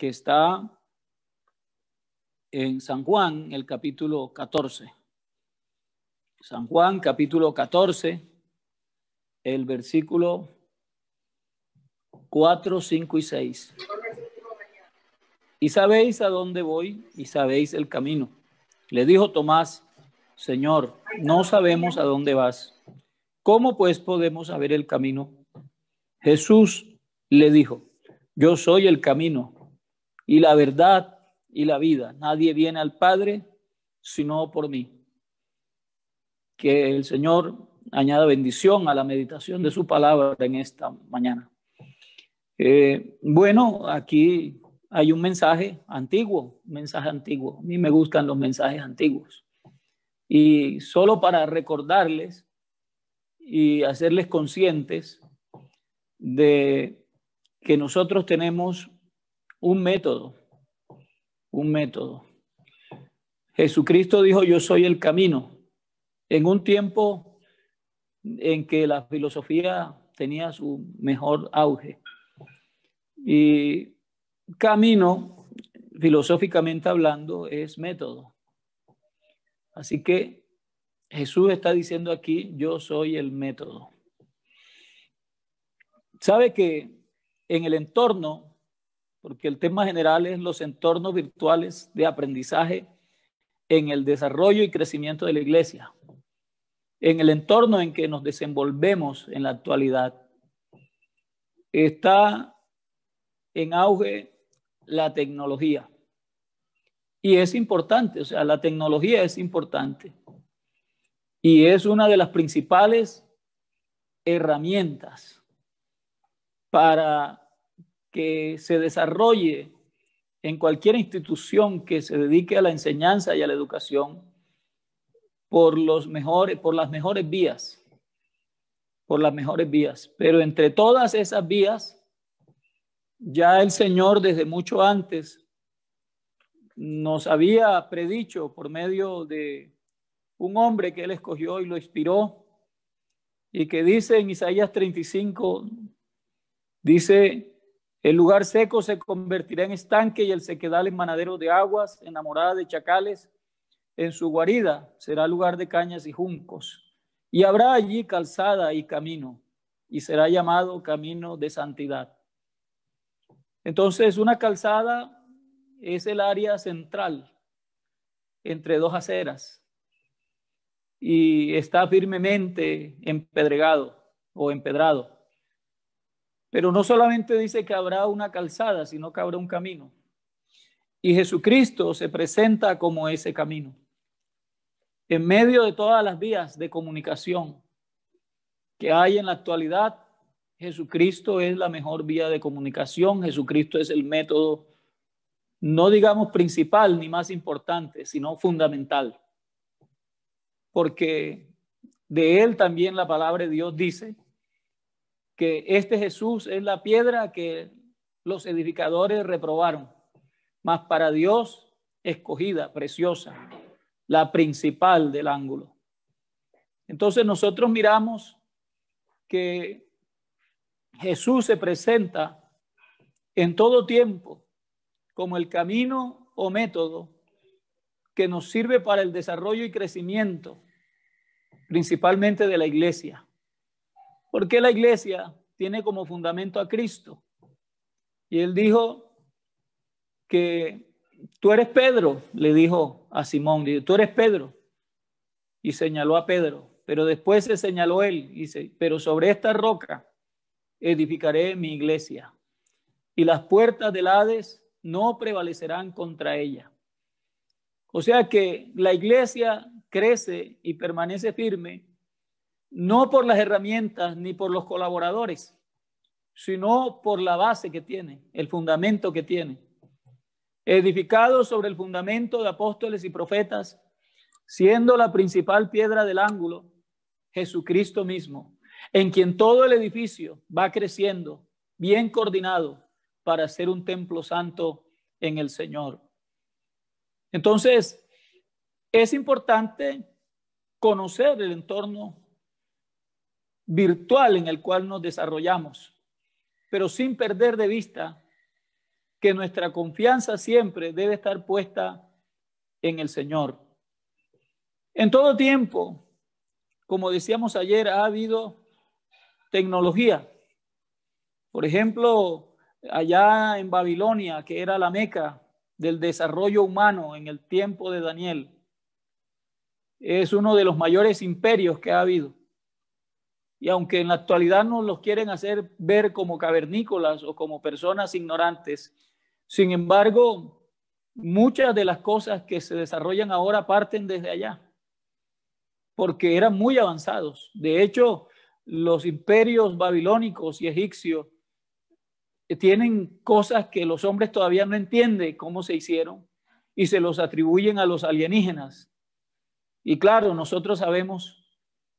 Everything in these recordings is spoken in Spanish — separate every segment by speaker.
Speaker 1: que está en San Juan, el capítulo 14. San Juan, capítulo 14, el versículo 4, 5 y 6. Y sabéis a dónde voy y sabéis el camino. Le dijo Tomás, Señor, no sabemos a dónde vas. ¿Cómo pues podemos saber el camino? Jesús le dijo, yo soy el camino, y la verdad y la vida. Nadie viene al Padre sino por mí. Que el Señor añada bendición a la meditación de su palabra en esta mañana. Eh, bueno, aquí hay un mensaje antiguo, mensaje antiguo. A mí me gustan los mensajes antiguos. Y solo para recordarles y hacerles conscientes de que nosotros tenemos un método, un método. Jesucristo dijo, yo soy el camino. En un tiempo en que la filosofía tenía su mejor auge. Y camino, filosóficamente hablando, es método. Así que Jesús está diciendo aquí, yo soy el método. Sabe que en el entorno porque el tema general es los entornos virtuales de aprendizaje en el desarrollo y crecimiento de la iglesia, en el entorno en que nos desenvolvemos en la actualidad. Está en auge la tecnología. Y es importante, o sea, la tecnología es importante. Y es una de las principales herramientas para que se desarrolle en cualquier institución que se dedique a la enseñanza y a la educación por, los mejores, por las mejores vías, por las mejores vías. Pero entre todas esas vías, ya el Señor desde mucho antes nos había predicho por medio de un hombre que él escogió y lo inspiró, y que dice en Isaías 35, dice, el lugar seco se convertirá en estanque y el sequedal en manadero de aguas, enamorada de chacales. En su guarida será lugar de cañas y juncos. Y habrá allí calzada y camino, y será llamado camino de santidad. Entonces, una calzada es el área central entre dos aceras y está firmemente empedregado o empedrado. Pero no solamente dice que habrá una calzada, sino que habrá un camino. Y Jesucristo se presenta como ese camino. En medio de todas las vías de comunicación que hay en la actualidad, Jesucristo es la mejor vía de comunicación, Jesucristo es el método, no digamos principal ni más importante, sino fundamental. Porque de él también la palabra de Dios dice que este Jesús es la piedra que los edificadores reprobaron, mas para Dios escogida, preciosa, la principal del ángulo. Entonces nosotros miramos que Jesús se presenta en todo tiempo como el camino o método que nos sirve para el desarrollo y crecimiento, principalmente de la iglesia. ¿Por la iglesia tiene como fundamento a Cristo? Y él dijo que tú eres Pedro, le dijo a Simón, dijo, tú eres Pedro. Y señaló a Pedro, pero después se señaló él, y dice, pero sobre esta roca edificaré mi iglesia y las puertas del Hades no prevalecerán contra ella. O sea que la iglesia crece y permanece firme no por las herramientas ni por los colaboradores, sino por la base que tiene, el fundamento que tiene. Edificado sobre el fundamento de apóstoles y profetas, siendo la principal piedra del ángulo, Jesucristo mismo, en quien todo el edificio va creciendo, bien coordinado, para ser un templo santo en el Señor. Entonces, es importante conocer el entorno virtual en el cual nos desarrollamos, pero sin perder de vista que nuestra confianza siempre debe estar puesta en el Señor. En todo tiempo, como decíamos ayer, ha habido tecnología. Por ejemplo, allá en Babilonia, que era la meca del desarrollo humano en el tiempo de Daniel, es uno de los mayores imperios que ha habido. Y aunque en la actualidad no los quieren hacer ver como cavernícolas o como personas ignorantes, sin embargo, muchas de las cosas que se desarrollan ahora parten desde allá, porque eran muy avanzados. De hecho, los imperios babilónicos y egipcios tienen cosas que los hombres todavía no entienden cómo se hicieron y se los atribuyen a los alienígenas. Y claro, nosotros sabemos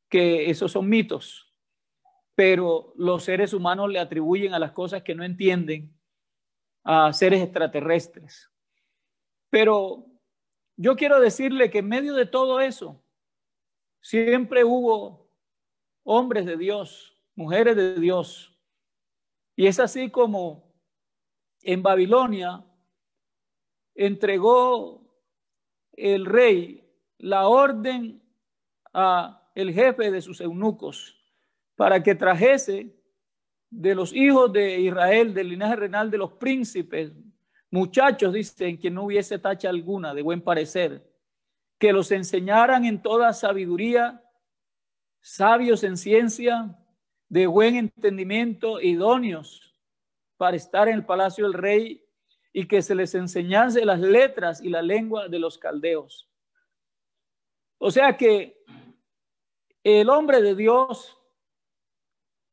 Speaker 1: que esos son mitos, pero los seres humanos le atribuyen a las cosas que no entienden a seres extraterrestres. Pero yo quiero decirle que en medio de todo eso, siempre hubo hombres de Dios, mujeres de Dios. Y es así como en Babilonia entregó el rey la orden a el jefe de sus eunucos para que trajese de los hijos de Israel, del linaje renal de los príncipes, muchachos, dicen, que no hubiese tacha alguna de buen parecer, que los enseñaran en toda sabiduría, sabios en ciencia, de buen entendimiento, idóneos para estar en el palacio del rey y que se les enseñase las letras y la lengua de los caldeos. O sea que el hombre de Dios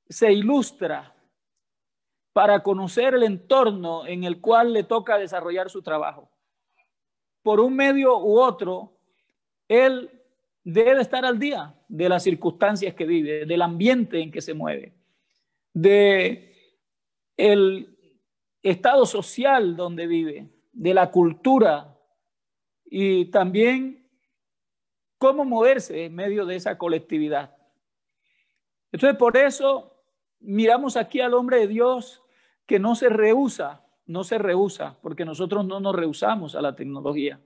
Speaker 1: se ilustra para conocer el entorno en el cual le toca desarrollar su trabajo. Por un medio u otro, él debe estar al día de las circunstancias que vive, del ambiente en que se mueve, de el estado social donde vive, de la cultura y también cómo moverse en medio de esa colectividad. Entonces, por eso miramos aquí al hombre de Dios que no se rehúsa, no se rehúsa, porque nosotros no nos rehusamos a la tecnología,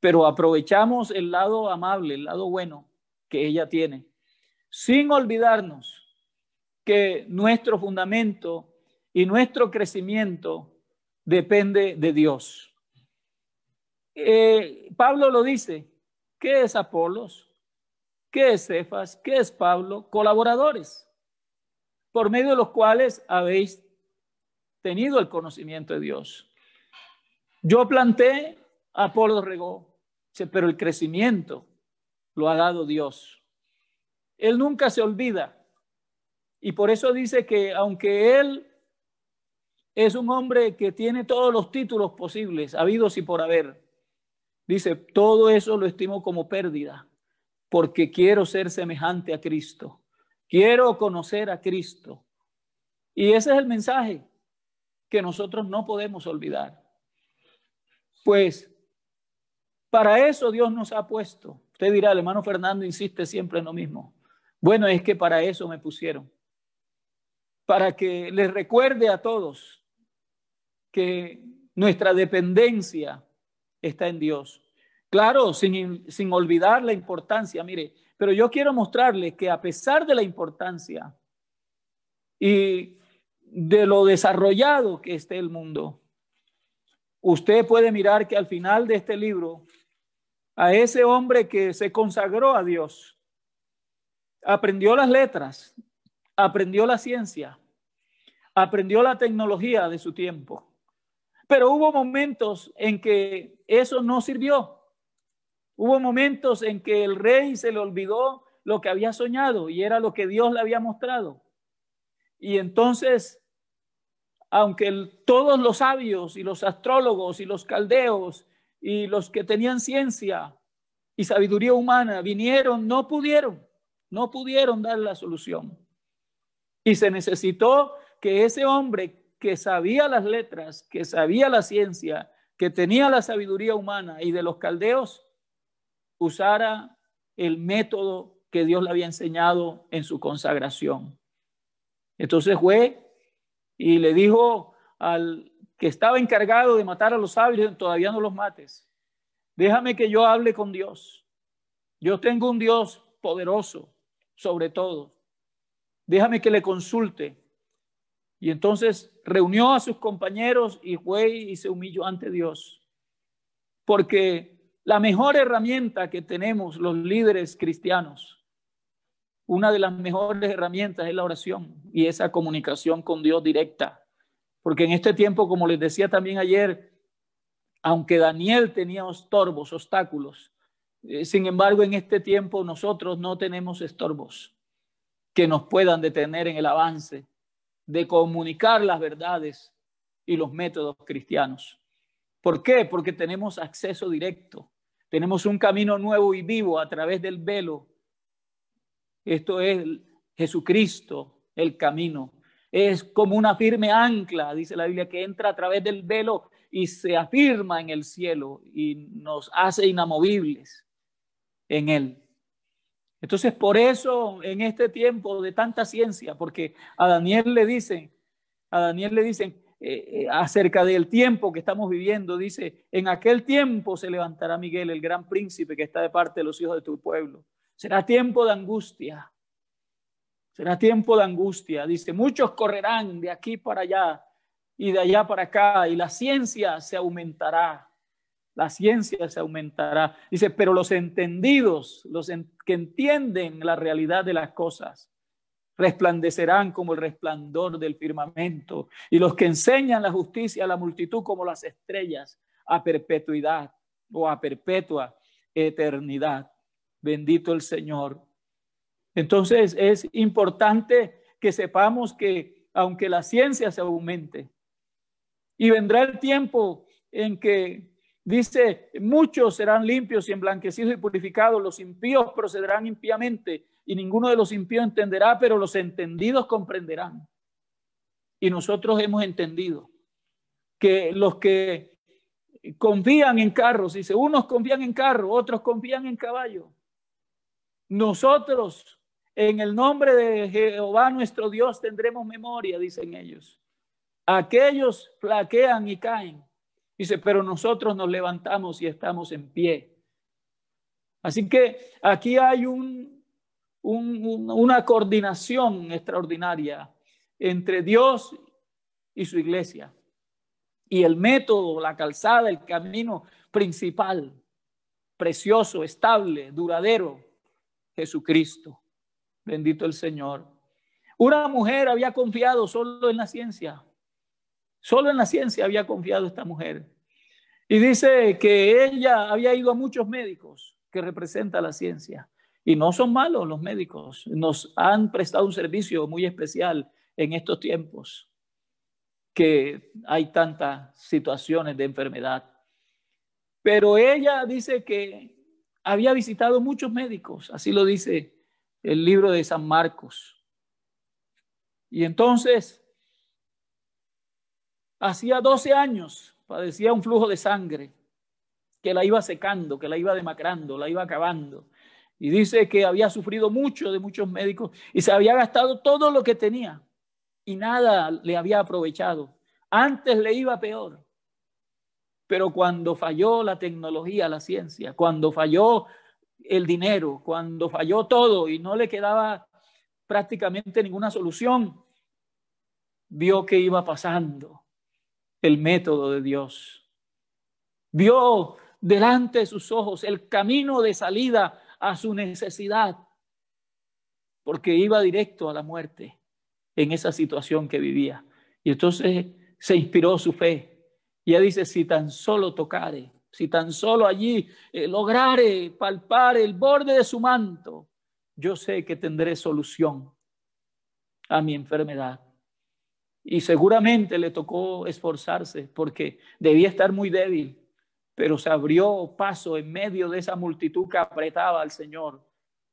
Speaker 1: pero aprovechamos el lado amable, el lado bueno que ella tiene, sin olvidarnos que nuestro fundamento y nuestro crecimiento depende de Dios. Eh, Pablo lo dice, ¿qué es Apolos? ¿Qué es Cefas? ¿Qué es Pablo? Colaboradores por medio de los cuales habéis tenido el conocimiento de Dios. Yo planté, Apolo regó, pero el crecimiento lo ha dado Dios. Él nunca se olvida. Y por eso dice que aunque él es un hombre que tiene todos los títulos posibles, habidos y por haber, dice, todo eso lo estimo como pérdida, porque quiero ser semejante a Cristo Quiero conocer a Cristo. Y ese es el mensaje que nosotros no podemos olvidar. Pues para eso Dios nos ha puesto. Usted dirá, el hermano Fernando insiste siempre en lo mismo. Bueno, es que para eso me pusieron. Para que les recuerde a todos que nuestra dependencia está en Dios. Claro, sin, sin olvidar la importancia. Mire, pero yo quiero mostrarle que a pesar de la importancia y de lo desarrollado que esté el mundo, usted puede mirar que al final de este libro, a ese hombre que se consagró a Dios, aprendió las letras, aprendió la ciencia, aprendió la tecnología de su tiempo. Pero hubo momentos en que eso no sirvió. Hubo momentos en que el rey se le olvidó lo que había soñado y era lo que Dios le había mostrado. Y entonces, aunque todos los sabios y los astrólogos y los caldeos y los que tenían ciencia y sabiduría humana vinieron, no pudieron, no pudieron dar la solución. Y se necesitó que ese hombre que sabía las letras, que sabía la ciencia, que tenía la sabiduría humana y de los caldeos, usara el método que Dios le había enseñado en su consagración. Entonces fue y le dijo al que estaba encargado de matar a los sabios, todavía no los mates. Déjame que yo hable con Dios. Yo tengo un Dios poderoso sobre todo. Déjame que le consulte. Y entonces reunió a sus compañeros y fue y se humilló ante Dios. Porque la mejor herramienta que tenemos los líderes cristianos, una de las mejores herramientas es la oración y esa comunicación con Dios directa. Porque en este tiempo, como les decía también ayer, aunque Daniel tenía estorbos, obstáculos, eh, sin embargo en este tiempo nosotros no tenemos estorbos que nos puedan detener en el avance de comunicar las verdades y los métodos cristianos. ¿Por qué? Porque tenemos acceso directo tenemos un camino nuevo y vivo a través del velo. Esto es Jesucristo, el camino. Es como una firme ancla, dice la Biblia, que entra a través del velo y se afirma en el cielo y nos hace inamovibles en él. Entonces, por eso en este tiempo de tanta ciencia, porque a Daniel le dicen, a Daniel le dicen, eh, eh, acerca del tiempo que estamos viviendo, dice, en aquel tiempo se levantará Miguel, el gran príncipe que está de parte de los hijos de tu pueblo. Será tiempo de angustia. Será tiempo de angustia. Dice, muchos correrán de aquí para allá y de allá para acá y la ciencia se aumentará. La ciencia se aumentará. Dice, pero los entendidos, los que entienden la realidad de las cosas, resplandecerán como el resplandor del firmamento, y los que enseñan la justicia a la multitud como las estrellas a perpetuidad o a perpetua eternidad. Bendito el Señor. Entonces es importante que sepamos que aunque la ciencia se aumente, y vendrá el tiempo en que dice, muchos serán limpios y emblanquecidos y purificados, los impíos procederán impíamente, y ninguno de los impíos entenderá, pero los entendidos comprenderán. Y nosotros hemos entendido que los que confían en carros, dice, unos confían en carro, otros confían en caballo. Nosotros, en el nombre de Jehová nuestro Dios, tendremos memoria, dicen ellos. Aquellos flaquean y caen. Dice, pero nosotros nos levantamos y estamos en pie. Así que aquí hay un una coordinación extraordinaria entre Dios y su iglesia. Y el método, la calzada, el camino principal, precioso, estable, duradero, Jesucristo. Bendito el Señor. Una mujer había confiado solo en la ciencia. Solo en la ciencia había confiado esta mujer. Y dice que ella había ido a muchos médicos que representa la ciencia. Y no son malos los médicos, nos han prestado un servicio muy especial en estos tiempos que hay tantas situaciones de enfermedad. Pero ella dice que había visitado muchos médicos, así lo dice el libro de San Marcos. Y entonces, hacía 12 años padecía un flujo de sangre que la iba secando, que la iba demacrando, la iba acabando y dice que había sufrido mucho de muchos médicos y se había gastado todo lo que tenía y nada le había aprovechado. Antes le iba peor. Pero cuando falló la tecnología, la ciencia, cuando falló el dinero, cuando falló todo y no le quedaba prácticamente ninguna solución, vio que iba pasando el método de Dios. Vio delante de sus ojos el camino de salida a su necesidad, porque iba directo a la muerte en esa situación que vivía. Y entonces se inspiró su fe. Y ella dice, si tan solo tocare, si tan solo allí eh, lograre palpar el borde de su manto, yo sé que tendré solución a mi enfermedad. Y seguramente le tocó esforzarse porque debía estar muy débil pero se abrió paso en medio de esa multitud que apretaba al Señor.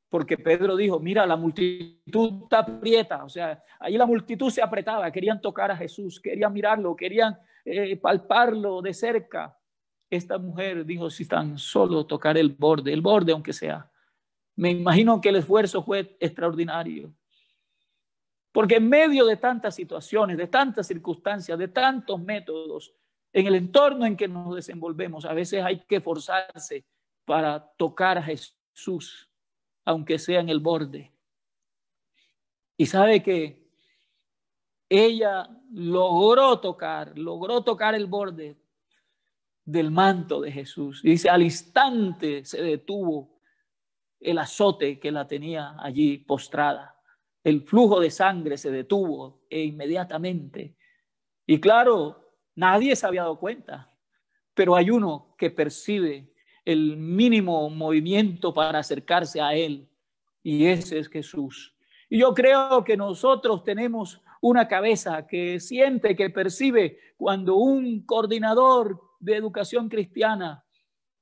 Speaker 1: Porque Pedro dijo, mira, la multitud aprieta. O sea, ahí la multitud se apretaba, querían tocar a Jesús, querían mirarlo, querían eh, palparlo de cerca. Esta mujer dijo, si tan solo tocar el borde, el borde aunque sea. Me imagino que el esfuerzo fue extraordinario. Porque en medio de tantas situaciones, de tantas circunstancias, de tantos métodos, en el entorno en que nos desenvolvemos. A veces hay que forzarse para tocar a Jesús, aunque sea en el borde. Y sabe que ella logró tocar, logró tocar el borde del manto de Jesús. dice, al instante se detuvo el azote que la tenía allí postrada. El flujo de sangre se detuvo e inmediatamente. Y claro, Nadie se había dado cuenta, pero hay uno que percibe el mínimo movimiento para acercarse a Él, y ese es Jesús. Y yo creo que nosotros tenemos una cabeza que siente, que percibe cuando un coordinador de educación cristiana,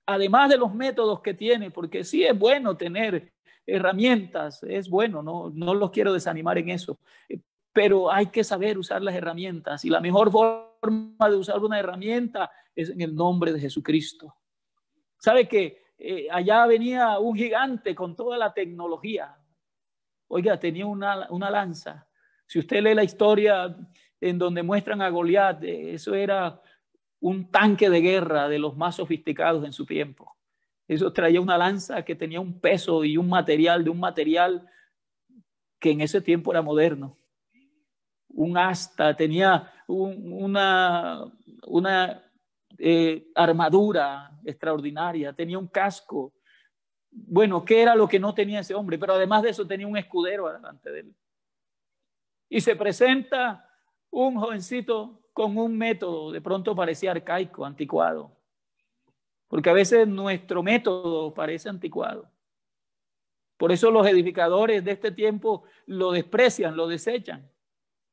Speaker 1: además de los métodos que tiene, porque sí es bueno tener herramientas, es bueno, no, no los quiero desanimar en eso, pero hay que saber usar las herramientas y la mejor forma forma de usar una herramienta es en el nombre de Jesucristo. ¿Sabe que eh, allá venía un gigante con toda la tecnología? Oiga, tenía una, una lanza. Si usted lee la historia en donde muestran a Goliat, eh, eso era un tanque de guerra de los más sofisticados en su tiempo. Eso traía una lanza que tenía un peso y un material de un material que en ese tiempo era moderno un asta, tenía una, una eh, armadura extraordinaria, tenía un casco. Bueno, ¿qué era lo que no tenía ese hombre? Pero además de eso tenía un escudero delante de él. Y se presenta un jovencito con un método, de pronto parecía arcaico, anticuado, porque a veces nuestro método parece anticuado. Por eso los edificadores de este tiempo lo desprecian, lo desechan.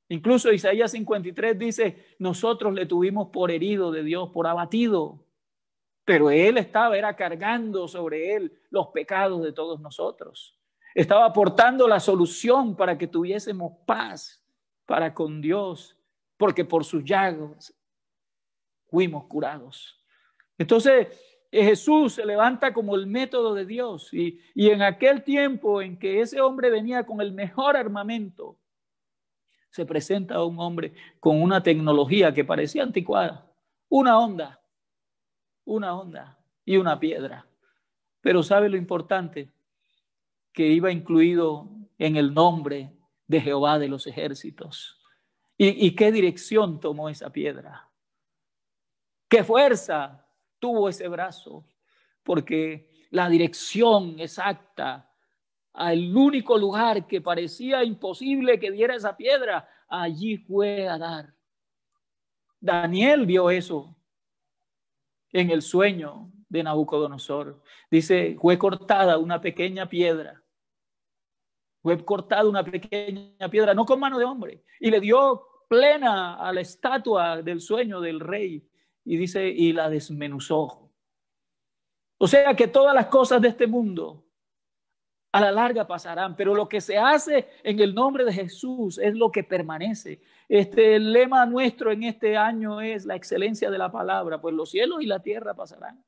Speaker 1: Incluso Isaías 53 dice, nosotros le tuvimos por herido de Dios, por abatido, pero Él estaba, era cargando sobre Él los pecados de todos nosotros. Estaba aportando la solución para que tuviésemos paz para con Dios, porque por sus llagos fuimos curados. Entonces, eh, Jesús se levanta como el método de Dios y, y en aquel tiempo en que ese hombre venía con el mejor armamento, se presenta un hombre con una tecnología que parecía anticuada, una onda, una onda y una piedra. Pero ¿sabe lo importante? Que iba incluido en el nombre de Jehová de los ejércitos. ¿Y, y qué dirección tomó esa piedra? ¿Qué fuerza tuvo ese brazo? Porque la dirección exacta al único lugar que parecía imposible que diera esa piedra, allí fue a dar. Daniel vio eso en el sueño de Nabucodonosor. Dice, fue cortada una pequeña piedra. Fue cortada una pequeña piedra, no con mano de hombre, y le dio plena a la estatua del sueño del rey. Y dice, y la desmenuzó. O sea que todas las cosas de este mundo a la larga pasarán, pero lo que se hace en el nombre de Jesús es lo que permanece. Este el lema nuestro en este año es la excelencia de la palabra, pues los cielos y la tierra pasarán,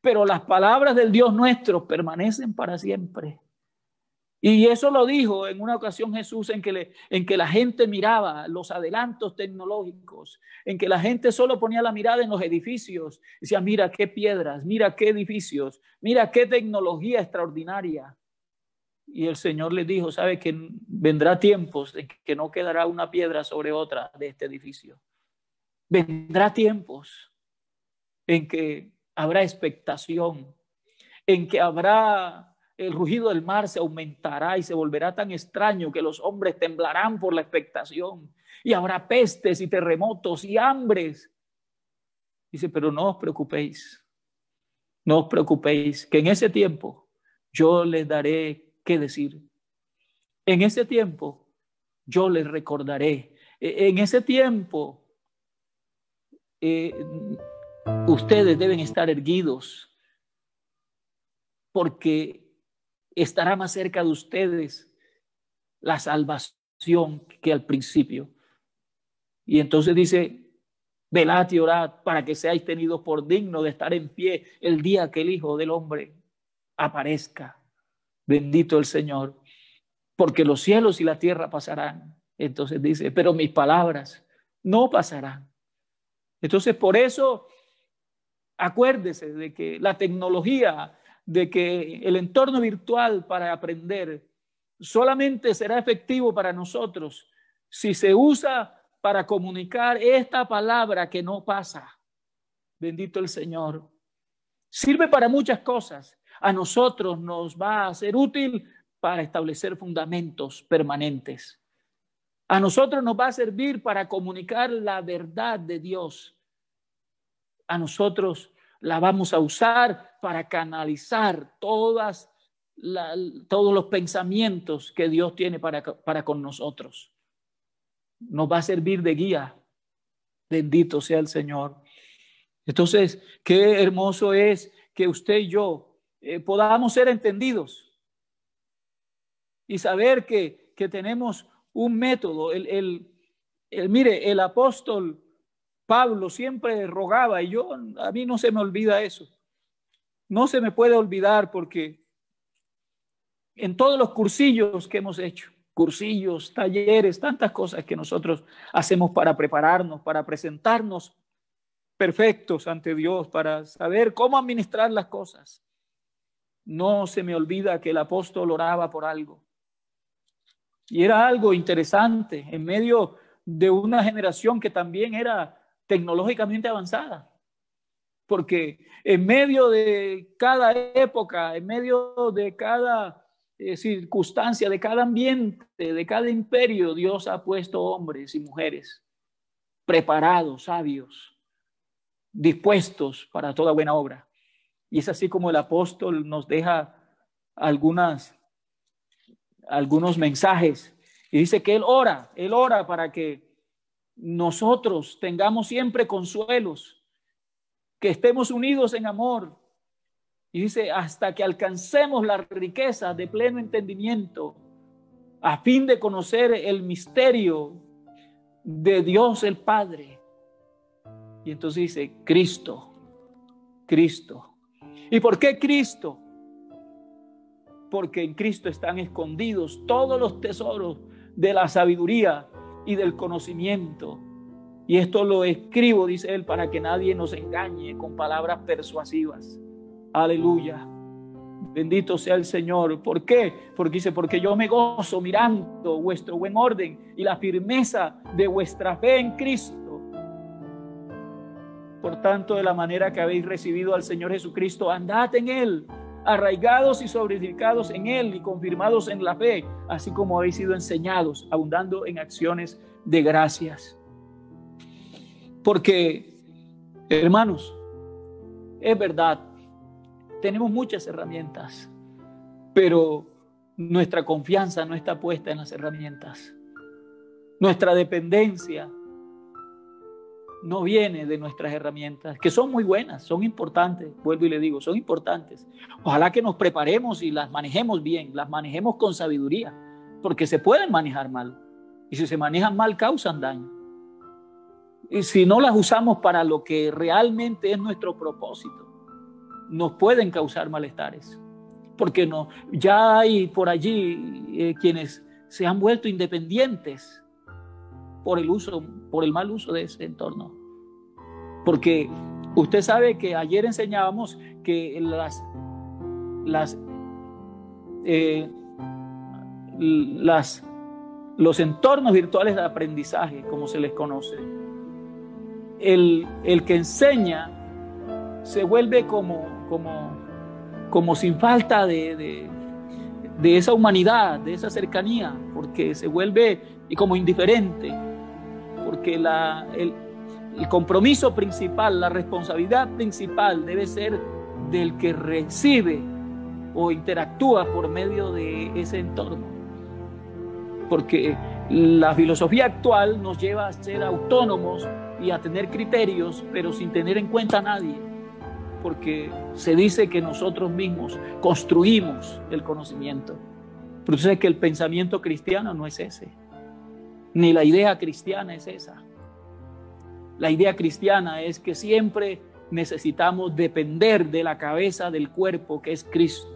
Speaker 1: pero las palabras del Dios nuestro permanecen para siempre. Y eso lo dijo en una ocasión Jesús en que, en que la gente miraba los adelantos tecnológicos, en que la gente solo ponía la mirada en los edificios, decía, mira qué piedras, mira qué edificios, mira qué tecnología extraordinaria. Y el Señor le dijo, sabe que vendrá tiempos en que no quedará una piedra sobre otra de este edificio. Vendrá tiempos en que habrá expectación, en que habrá el rugido del mar se aumentará y se volverá tan extraño que los hombres temblarán por la expectación y habrá pestes y terremotos y hambres. Dice, pero no os preocupéis, no os preocupéis, que en ese tiempo yo les daré qué decir. En ese tiempo yo les recordaré. E, en ese tiempo eh, ustedes deben estar erguidos porque estará más cerca de ustedes la salvación que al principio. Y entonces dice, velad y orad para que seáis tenidos por digno de estar en pie el día que el Hijo del Hombre aparezca. Bendito el Señor, porque los cielos y la tierra pasarán. Entonces dice, pero mis palabras no pasarán. Entonces, por eso, acuérdese de que la tecnología, de que el entorno virtual para aprender solamente será efectivo para nosotros si se usa para comunicar esta palabra que no pasa. Bendito el Señor. Sirve para muchas cosas, a nosotros nos va a ser útil para establecer fundamentos permanentes. A nosotros nos va a servir para comunicar la verdad de Dios. A nosotros la vamos a usar para canalizar todas todos los pensamientos que Dios tiene para, para con nosotros. Nos va a servir de guía. Bendito sea el Señor. Entonces, qué hermoso es que usted y yo eh, podamos ser entendidos y saber que, tenemos un método. El, el, mire, el apóstol Pablo siempre rogaba y yo, a mí no se me olvida eso. No se me puede olvidar porque en todos los cursillos que hemos hecho, cursillos, talleres, tantas cosas que nosotros hacemos para prepararnos, para presentarnos perfectos ante Dios, para saber cómo administrar las cosas. No se me olvida que el apóstol oraba por algo. Y era algo interesante en medio de una generación que también era tecnológicamente avanzada. Porque en medio de cada época, en medio de cada eh, circunstancia, de cada ambiente, de cada imperio, Dios ha puesto hombres y mujeres preparados, sabios, dispuestos para toda buena obra. Y es así como el apóstol nos deja algunas, algunos mensajes. Y dice que él ora, él ora para que nosotros tengamos siempre consuelos, que estemos unidos en amor. Y dice, hasta que alcancemos la riqueza de pleno entendimiento, a fin de conocer el misterio de Dios el Padre. Y entonces dice, Cristo, Cristo. ¿Y por qué Cristo? Porque en Cristo están escondidos todos los tesoros de la sabiduría y del conocimiento. Y esto lo escribo, dice él, para que nadie nos engañe con palabras persuasivas. Aleluya. Bendito sea el Señor. ¿Por qué? Porque dice, porque yo me gozo mirando vuestro buen orden y la firmeza de vuestra fe en Cristo. Por tanto, de la manera que habéis recibido al Señor Jesucristo, andad en Él, arraigados y sobreedificados en Él y confirmados en la fe, así como habéis sido enseñados, abundando en acciones de gracias. Porque, hermanos, es verdad, tenemos muchas herramientas, pero nuestra confianza no está puesta en las herramientas. Nuestra dependencia no viene de nuestras herramientas, que son muy buenas, son importantes, vuelvo y le digo, son importantes. Ojalá que nos preparemos y las manejemos bien, las manejemos con sabiduría, porque se pueden manejar mal. Y si se manejan mal, causan daño. Y si no las usamos para lo que realmente es nuestro propósito, nos pueden causar malestares. Porque no, ya hay por allí eh, quienes se han vuelto independientes por el uso, por el mal uso de ese entorno. Porque usted sabe que ayer enseñábamos que las, las, eh, los entornos virtuales de aprendizaje, como se les conoce, el, que enseña se vuelve como, como, como sin falta de esa humanidad, de esa cercanía, porque se vuelve como indiferente porque la, el, compromiso principal, la responsabilidad principal debe ser del que recibe o interactúa por medio de ese entorno. Porque la filosofía actual nos lleva a ser autónomos y a tener criterios, pero sin tener en cuenta a nadie. Porque se dice que nosotros mismos construimos el conocimiento. Pero es que el pensamiento cristiano no es ese ni la idea cristiana es esa. La idea cristiana es que siempre necesitamos depender de la cabeza del cuerpo que es Cristo.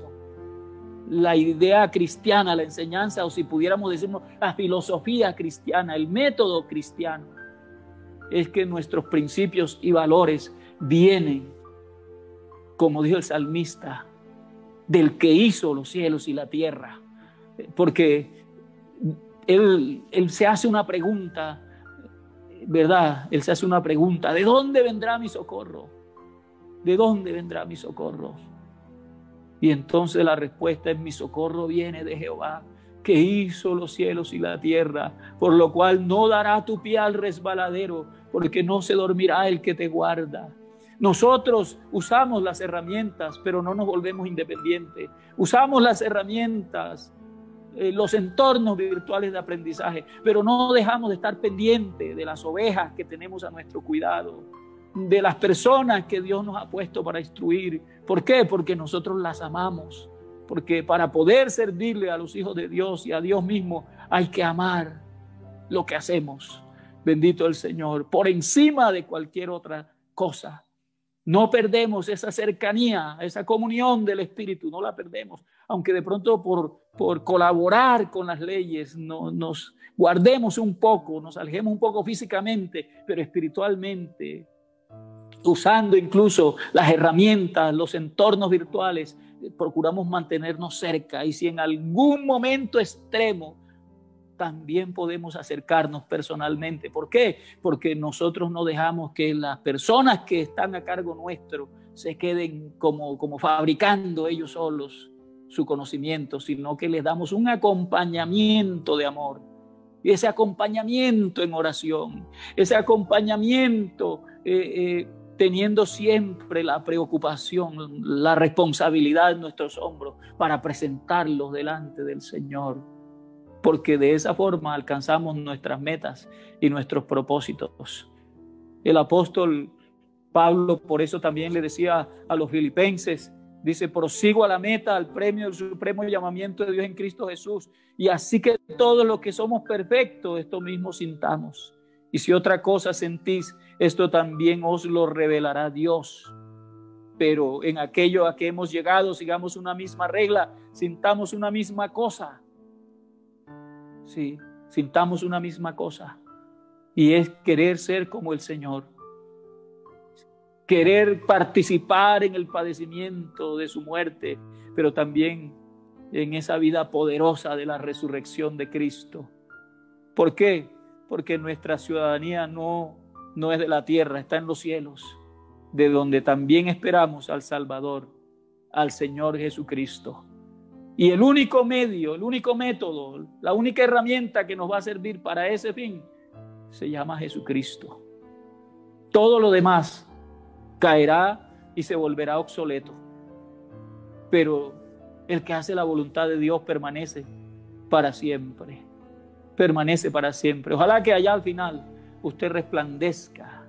Speaker 1: La idea cristiana, la enseñanza, o si pudiéramos decirlo, la filosofía cristiana, el método cristiano, es que nuestros principios y valores vienen, como dijo el salmista, del que hizo los cielos y la tierra. Porque él, se hace una pregunta, ¿verdad? Él se hace una pregunta, ¿de dónde vendrá mi socorro? ¿De dónde vendrá mi socorro? Y entonces la respuesta es, mi socorro viene de Jehová, que hizo los cielos y la tierra, por lo cual no dará tu pie al resbaladero, porque no se dormirá el que te guarda. Nosotros usamos las herramientas, pero no nos volvemos independientes. Usamos las herramientas, eh, los entornos virtuales de aprendizaje, pero no dejamos de estar pendientes de las ovejas que tenemos a nuestro cuidado, de las personas que Dios nos ha puesto para instruir. ¿Por qué? Porque nosotros las amamos, porque para poder servirle a los hijos de Dios y a Dios mismo hay que amar lo que hacemos. Bendito el Señor, por encima de cualquier otra cosa. No perdemos esa cercanía, esa comunión del Espíritu, no la perdemos, aunque de pronto por, por colaborar con las leyes nos guardemos un poco, nos alejemos un poco físicamente, pero espiritualmente, usando incluso las herramientas, los entornos virtuales, eh, procuramos mantenernos cerca y si en algún momento extremo también podemos acercarnos personalmente. ¿Por qué? Porque nosotros no dejamos que las personas que están a cargo nuestro se queden como, como fabricando ellos solos su conocimiento, sino que les damos un acompañamiento de amor. Y ese acompañamiento en oración, ese acompañamiento eh, eh, teniendo siempre la preocupación, la responsabilidad en nuestros hombros para presentarlos delante del Señor porque de esa forma alcanzamos nuestras metas y nuestros propósitos. El apóstol Pablo por eso también le decía a los filipenses, dice, prosigo a la meta, al premio del supremo llamamiento de Dios en Cristo Jesús. Y así que todos los que somos perfectos, esto mismo sintamos. Y si otra cosa sentís, esto también os lo revelará Dios. Pero en aquello a que hemos llegado, sigamos una misma regla, sintamos una misma cosa sí, sintamos una misma cosa y es querer ser como el Señor, querer participar en el padecimiento de su muerte, pero también en esa vida poderosa de la resurrección de Cristo. ¿Por qué? Porque nuestra ciudadanía no, no es de la tierra, está en los cielos, de donde también esperamos al Salvador, al Señor Jesucristo. Y el único medio, el único método, la única herramienta que nos va a servir para ese fin se llama Jesucristo. Todo lo demás caerá y se volverá obsoleto. Pero el que hace la voluntad de Dios permanece para siempre. Permanece para siempre. Ojalá que allá al final usted resplandezca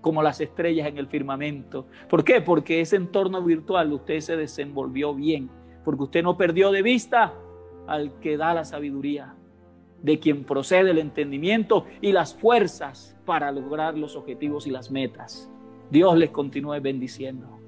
Speaker 1: como las estrellas en el firmamento. ¿Por qué? Porque ese entorno virtual usted se desenvolvió bien porque usted no perdió de vista al que da la sabiduría, de quien procede el entendimiento y las fuerzas para lograr los objetivos y las metas. Dios les continúe bendiciendo.